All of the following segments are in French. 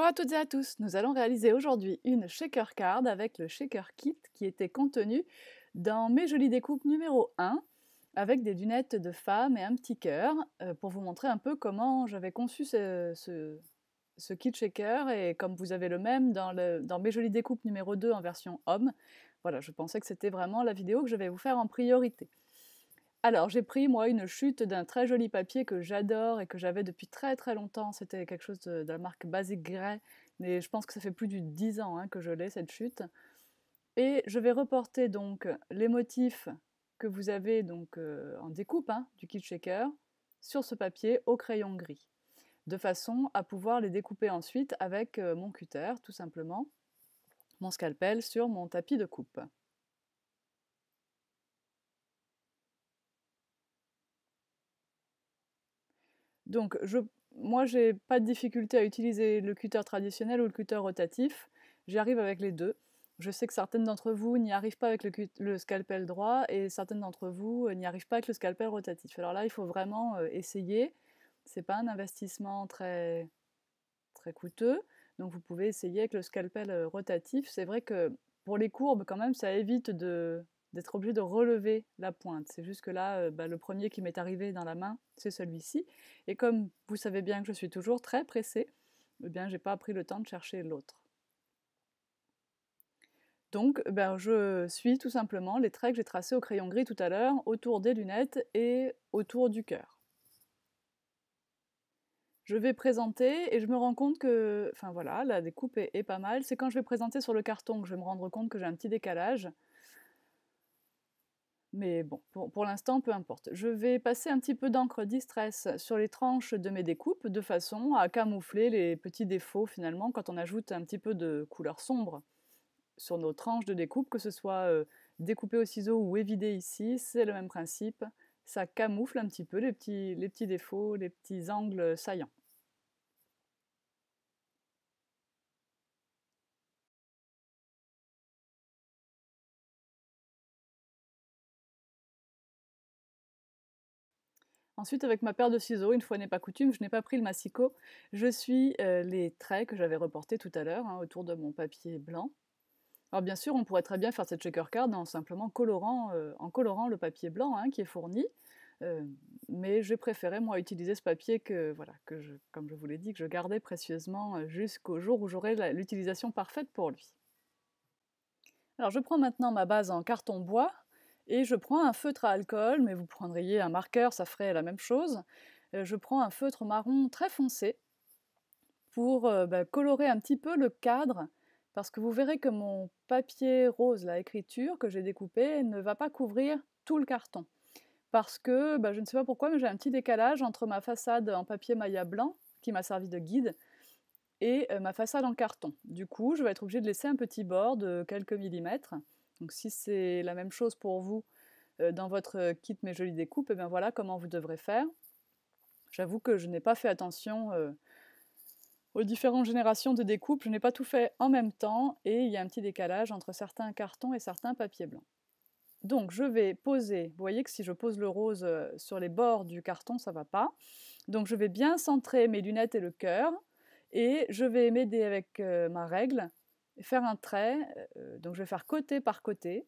Bonjour à toutes et à tous, nous allons réaliser aujourd'hui une shaker card avec le shaker kit qui était contenu dans mes jolies découpes numéro 1 avec des lunettes de femme et un petit cœur euh, pour vous montrer un peu comment j'avais conçu ce, ce, kit shaker et comme vous avez le même dans, le, dans mes jolies découpes numéro 2 en version homme, voilà je pensais que c'était vraiment la vidéo que je vais vous faire en priorité. Alors, j'ai pris, moi, une chute d'un très joli papier que j'adore et que j'avais depuis très très longtemps. C'était quelque chose de, la marque Basic Grey, mais je pense que ça fait plus de 10 ans hein, que je l'ai, cette chute. Et je vais reporter donc les motifs que vous avez donc euh, en découpe hein, du kit shaker sur ce papier au crayon gris, de façon à pouvoir les découper ensuite avec euh, mon cutter, tout simplement, mon scalpel sur mon tapis de coupe. Donc je, moi, j'ai pas de difficulté à utiliser le cutter traditionnel ou le cutter rotatif. j'y arrive avec les deux. Je sais que certaines d'entre vous n'y arrivent pas avec le, le, scalpel droit et certaines d'entre vous euh, n'y arrivent pas avec le scalpel rotatif. Alors là, il faut vraiment euh, essayer. C'est pas un investissement très très coûteux, donc vous pouvez essayer avec le scalpel euh, rotatif. C'est vrai que pour les courbes, quand même, ça évite de d'être obligé de relever la pointe. C'est juste que là, euh, bah, le premier qui m'est arrivé dans la main, c'est celui-ci. Et comme vous savez bien que je suis toujours très pressée, eh bien, j'ai pas pris le temps de chercher l'autre. Donc, eh ben, je suis tout simplement les traits que j'ai tracés au crayon gris tout à l'heure, autour des lunettes et autour du cœur. Je vais présenter et je me rends compte que, enfin voilà, la découpe est pas mal. C'est quand je vais présenter sur le carton que je vais me rendre compte que j'ai un petit décalage. Mais bon, pour, l'instant, peu importe. Je vais passer un petit peu d'encre distress sur les tranches de mes découpes de façon à camoufler les petits défauts finalement quand on ajoute un petit peu de couleur sombre sur nos tranches de découpe, que ce soit euh, découpé au ciseau ou évidé ici, c'est le même principe. Ça camoufle un petit peu les petits défauts, les petits angles saillants. Ensuite, avec ma paire de ciseaux, une fois n'est pas coutume, je n'ai pas pris le massicot. Je suis euh, les traits que j'avais reportés tout à l'heure hein, autour de mon papier blanc. Alors bien sûr, on pourrait très bien faire cette checker card en simplement colorant, euh, en colorant le papier blanc hein, qui est fourni. Euh, mais j'ai préféré moi utiliser ce papier que voilà que comme je vous l'ai dit que je gardais précieusement jusqu'au jour où j'aurai l'utilisation parfaite pour lui. Alors je prends maintenant ma base en carton bois et je prends un feutre à alcool, mais vous prendriez un marqueur, ça ferait la même chose. Euh, je prends un feutre marron très foncé pour euh, bah, colorer un petit peu le cadre, parce que vous verrez que mon papier rose, la écriture que j'ai découpée, ne va pas couvrir tout le carton. Parce que, bah, je ne sais pas pourquoi, mais j'ai un petit décalage entre ma façade en papier Maya blanc, qui m'a servi de guide, et euh, ma façade en carton. Du coup, je vais être obligée de laisser un petit bord de quelques millimètres donc si c'est la même chose pour vous euh, dans votre euh, kit Mes Jolies Découpes, et eh bien voilà comment vous devrez faire. J'avoue que je n'ai pas fait attention euh, aux différentes générations de découpes, je n'ai pas tout fait en même temps et il y a un petit décalage entre certains cartons et certains papiers blancs. Donc je vais poser, vous voyez que si je pose le rose sur les bords du carton, ça ne va pas. Donc je vais bien centrer mes lunettes et le cœur et je vais m'aider avec ma règle faire un trait, euh, donc je vais faire côté par côté,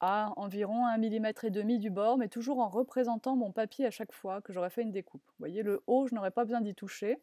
à environ 1,5 mm et demi du bord, mais toujours en représentant mon papier à chaque fois que j'aurais fait une découpe. Vous voyez, le haut, je n'aurais pas besoin d'y toucher.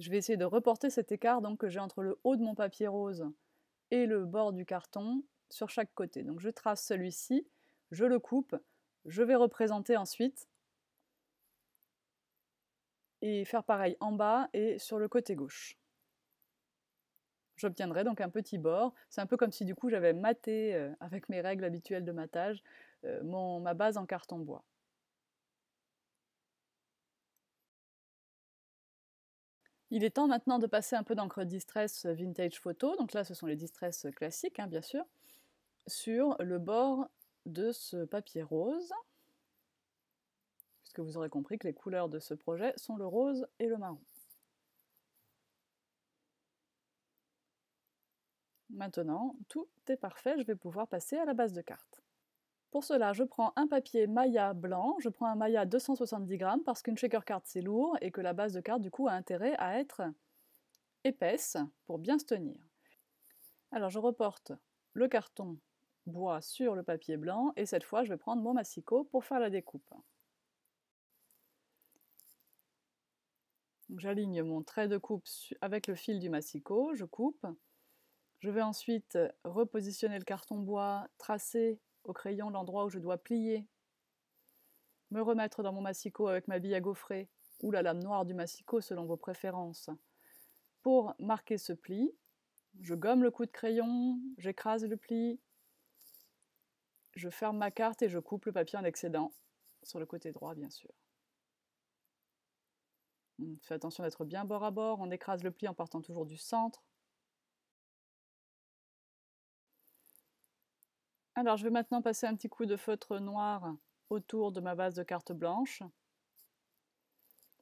Je vais essayer de reporter cet écart donc, que j'ai entre le haut de mon papier rose et le bord du carton sur chaque côté. Donc je trace celui-ci, je le coupe, je vais représenter ensuite et faire pareil en bas et sur le côté gauche. J'obtiendrai donc un petit bord. C'est un peu comme si du coup j'avais maté, euh, avec mes règles habituelles de matage, euh, ma base en carton bois. Il est temps maintenant de passer un peu d'encre Distress euh, Vintage Photo, donc là ce sont les Distress classiques hein, bien sûr, sur le bord de ce papier rose, puisque vous aurez compris que les couleurs de ce projet sont le rose et le marron. Maintenant, tout est parfait, je vais pouvoir passer à la base de cartes. Pour cela, je prends un papier Maya blanc, je prends un Maya 270 grammes, parce qu'une shaker card c'est lourd et que la base de carte du coup a intérêt à être épaisse pour bien se tenir. Alors je reporte le carton bois sur le papier blanc et cette fois je vais prendre mon massicot pour faire la découpe. J'aligne mon trait de coupe avec le fil du massicot, je coupe je vais ensuite euh, repositionner le carton bois, tracer au crayon l'endroit où je dois plier, me remettre dans mon massicot avec ma bille à gaufrer ou la lame noire du massicot selon vos préférences. Pour marquer ce pli, je gomme le coup de crayon, j'écrase le pli, je ferme ma carte et je coupe le papier en excédent, sur le côté droit bien sûr. On fait attention d'être bien bord à bord, on écrase le pli en partant toujours du centre, Alors, je vais maintenant passer un petit coup de feutre noir autour de ma base de carte blanche.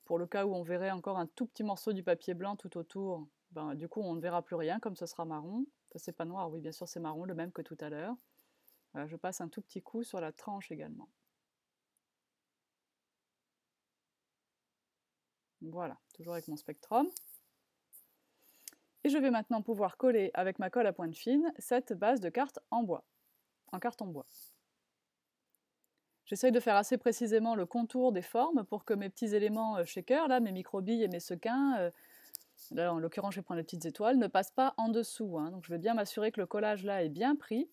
Pour le cas où on verrait encore un tout petit morceau du papier blanc tout autour, ben, du coup, on ne verra plus rien, comme ce sera marron. Ça c'est pas noir, oui, bien sûr, c'est marron, le même que tout à l'heure. Euh, je passe un tout petit coup sur la tranche également. Voilà, toujours avec mon spectrum. Et je vais maintenant pouvoir coller avec ma colle à pointe fine cette base de carte en bois carton bois. J'essaye de faire assez précisément le contour des formes pour que mes petits éléments euh, shaker, là, mes microbilles et mes sequins, euh, là, en l'occurrence je vais prendre les petites étoiles, ne passent pas en dessous. Hein. Donc je vais bien m'assurer que le collage là est bien pris.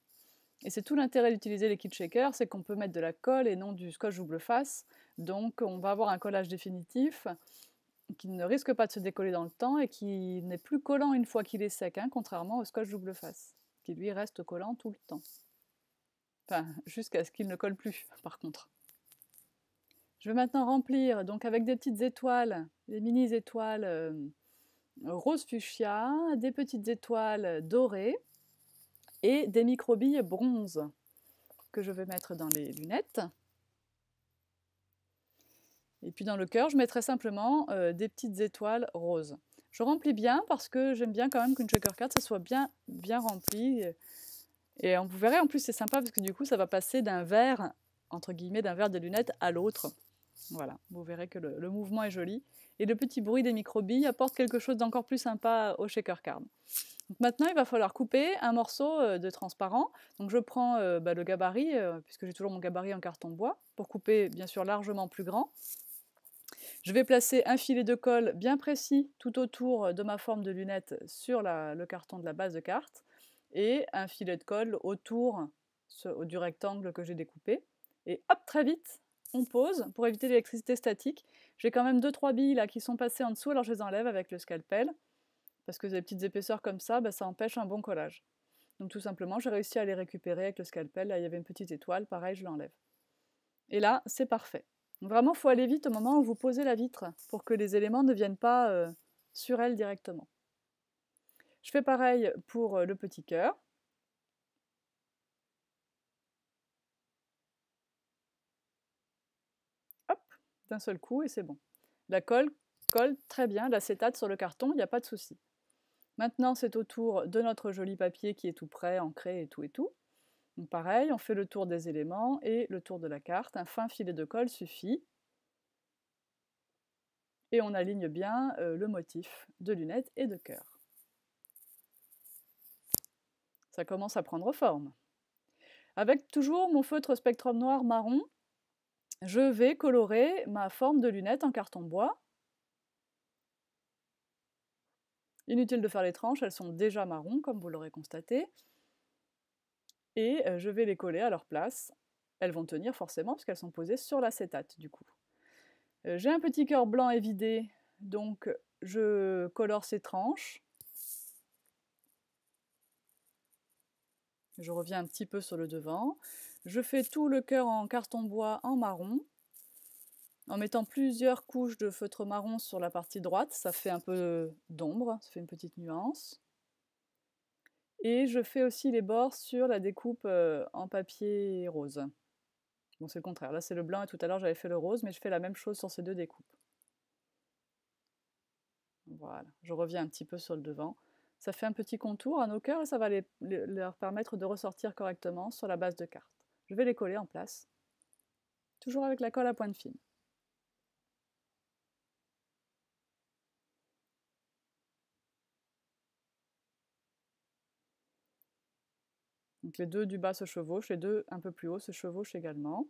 Et c'est tout l'intérêt d'utiliser les kits shakers, c'est qu'on peut mettre de la colle et non du scotch double face. Donc on va avoir un collage définitif qui ne risque pas de se décoller dans le temps et qui n'est plus collant une fois qu'il est sec, hein, contrairement au scotch double face, qui lui reste collant tout le temps jusqu'à ce qu'il ne colle plus, par contre. Je vais maintenant remplir, donc avec des petites étoiles, des mini-étoiles euh, rose fuchsia, des petites étoiles dorées et des microbilles bronze que je vais mettre dans les lunettes. Et puis dans le cœur, je mettrai simplement euh, des petites étoiles roses. Je remplis bien parce que j'aime bien quand même qu'une checker card, ça soit bien, bien rempli. Et on vous verrez, en plus, c'est sympa parce que du coup, ça va passer d'un verre, entre guillemets, d'un verre de lunettes à l'autre. Voilà, vous verrez que le, mouvement est joli. Et le petit bruit des microbilles apporte quelque chose d'encore plus sympa au shaker card. maintenant, il va falloir couper un morceau euh, de transparent. Donc je prends euh, bah, le gabarit, euh, puisque j'ai toujours mon gabarit en carton bois, pour couper bien sûr largement plus grand. Je vais placer un filet de colle bien précis tout autour de ma forme de lunette sur le carton de la base de carte et un filet de colle autour du rectangle que j'ai découpé. Et hop, très vite, on pose pour éviter l'électricité statique. J'ai quand même 2-3 billes là qui sont passées en dessous, alors je les enlève avec le scalpel. Parce que des petites épaisseurs comme ça, bah, ça empêche un bon collage. Donc tout simplement, j'ai réussi à les récupérer avec le scalpel. Là, il y avait une petite étoile, pareil, je l'enlève. Et là, c'est parfait. vraiment, il faut aller vite au moment où vous posez la vitre pour que les éléments ne viennent pas euh, sur elle directement. Je fais pareil pour le petit cœur. Hop, d'un seul coup et c'est bon. La colle colle très bien l'acétate sur le carton, il n'y a pas de souci. Maintenant, c'est au tour de notre joli papier qui est tout prêt, ancré et tout et tout. Donc pareil, on fait le tour des éléments et le tour de la carte. Un fin filet de colle suffit. Et on aligne bien le motif de lunettes et de cœur commence à prendre forme. Avec toujours mon feutre spectrum noir marron, je vais colorer ma forme de lunette en carton bois. Inutile de faire les tranches, elles sont déjà marron, comme vous l'aurez constaté. Et euh, je vais les coller à leur place. Elles vont tenir forcément parce qu'elles sont posées sur l'acétate du coup. Euh, j'ai un petit cœur blanc évidé, donc je colore ces tranches. Je reviens un petit peu sur le devant. Je fais tout le cœur en carton bois en marron. En mettant plusieurs couches de feutre marron sur la partie droite, ça fait un peu d'ombre, ça fait une petite nuance. Et je fais aussi les bords sur la découpe euh, en papier rose. Bon, c'est le contraire. Là, c'est le blanc et tout à l'heure, j'avais fait le rose, mais je fais la même chose sur ces deux découpes. Voilà, je reviens un petit peu sur le devant. Ça fait un petit contour à nos cœurs et ça va leur permettre de ressortir correctement sur la base de carte. Je vais les coller en place, toujours avec la colle à pointe fine. les deux du bas se chevauchent, les deux un peu plus haut se chevauchent également.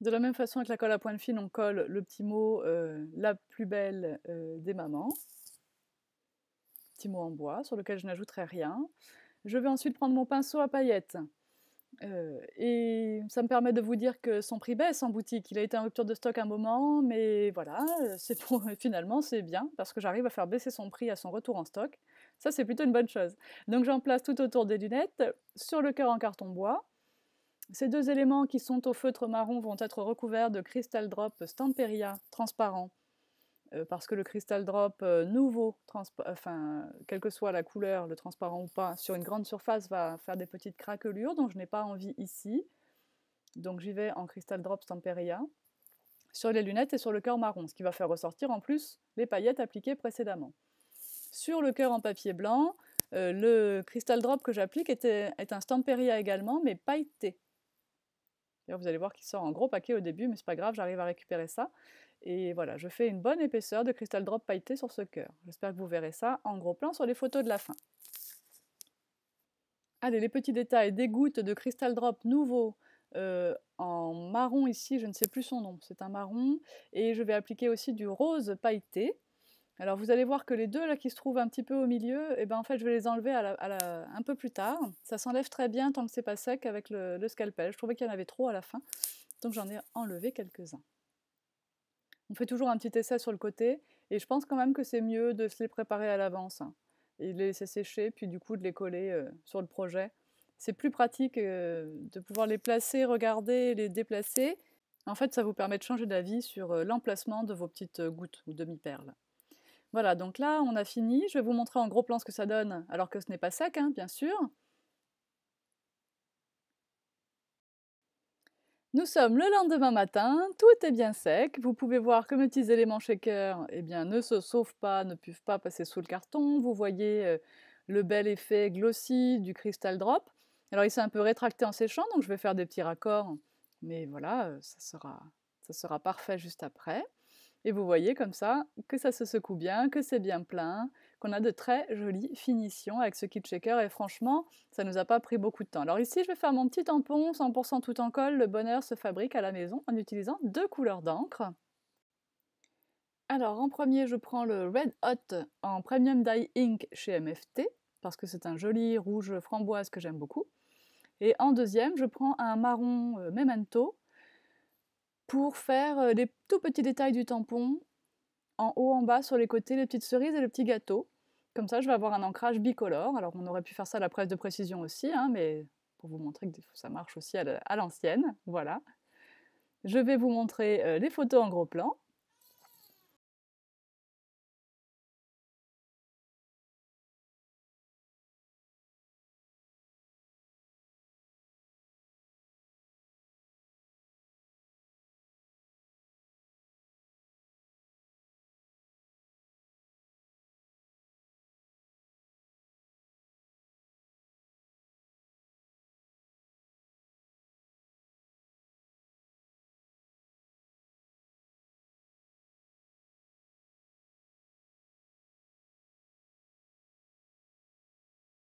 De la même façon, avec la colle à pointe fine, on colle le petit mot euh, la plus belle euh, des mamans. Petit mot en bois sur lequel je n'ajouterai rien. Je vais ensuite prendre mon pinceau à paillettes. Euh, et ça me permet de vous dire que son prix baisse en boutique. Il a été en rupture de stock un moment, mais voilà, finalement c'est bien parce que j'arrive à faire baisser son prix à son retour en stock. Ça c'est plutôt une bonne chose. Donc j'en place tout autour des lunettes, sur le cœur en carton bois, ces deux éléments qui sont au feutre marron vont être recouverts de Crystal Drop Stamperia transparent, euh, parce que le Crystal Drop euh, nouveau, enfin, quelle que soit la couleur, le transparent ou pas, sur une grande surface va faire des petites craquelures dont je n'ai pas envie ici. Donc j'y vais en Crystal Drop Stamperia sur les lunettes et sur le cœur marron, ce qui va faire ressortir en plus les paillettes appliquées précédemment. Sur le cœur en papier blanc, euh, le Crystal Drop que j'applique est un Stamperia également, mais pailleté vous allez voir qu'il sort en gros paquet au début, mais c'est pas grave, j'arrive à récupérer ça. Et voilà, je fais une bonne épaisseur de cristal drop pailleté sur ce cœur. J'espère que vous verrez ça en gros plan sur les photos de la fin. Allez, les petits détails, des gouttes de cristal drop nouveau euh, en marron ici, je ne sais plus son nom, c'est un marron. Et je vais appliquer aussi du rose pailleté. Alors vous allez voir que les deux là qui se trouvent un petit peu au milieu, et eh ben en fait je vais les enlever un peu plus tard. Ça s'enlève très bien tant que c'est pas sec avec le, scalpel. Je trouvais qu'il y en avait trop à la fin, donc j'en ai enlevé quelques-uns. On fait toujours un petit essai sur le côté, et je pense quand même que c'est mieux de se les préparer à l'avance hein, et de les laisser sécher, puis du coup de les coller euh, sur le projet. C'est plus pratique euh, de pouvoir les placer, regarder, les déplacer. En fait, ça vous permet de changer d'avis sur euh, l'emplacement de vos petites gouttes ou demi-perles. Voilà, donc là, on a fini. Je vais vous montrer en gros plan ce que ça donne, alors que ce n'est pas sec, hein, bien sûr. Nous sommes le lendemain matin, tout est bien sec. Vous pouvez voir que mes petits éléments shaker eh bien, ne se sauvent pas, ne peuvent pas passer sous le carton. Vous voyez euh, le bel effet glossy du crystal drop. Alors il s'est un peu rétracté en séchant, donc je vais faire des petits raccords. Mais voilà, euh, ça sera, ça sera parfait juste après. Et vous voyez comme ça que ça se secoue bien, que c'est bien plein, qu'on a de très jolies finitions avec ce kit shaker et franchement, ça nous a pas pris beaucoup de temps. Alors ici, je vais faire mon petit tampon 100% tout en colle. Le bonheur se fabrique à la maison en utilisant deux couleurs d'encre. Alors en premier, je prends le Red Hot en Premium Dye Ink chez MFT parce que c'est un joli rouge framboise que j'aime beaucoup. Et en deuxième, je prends un marron euh, Memento pour faire les euh, tout petits détails du tampon, en haut, en bas, sur les côtés, les petites cerises et le petit gâteau. Comme ça, je vais avoir un ancrage bicolore. Alors, on aurait pu faire ça à la presse de précision aussi, hein, mais pour vous montrer que ça marche aussi à l'ancienne, voilà. Je vais vous montrer euh, les photos en gros plan.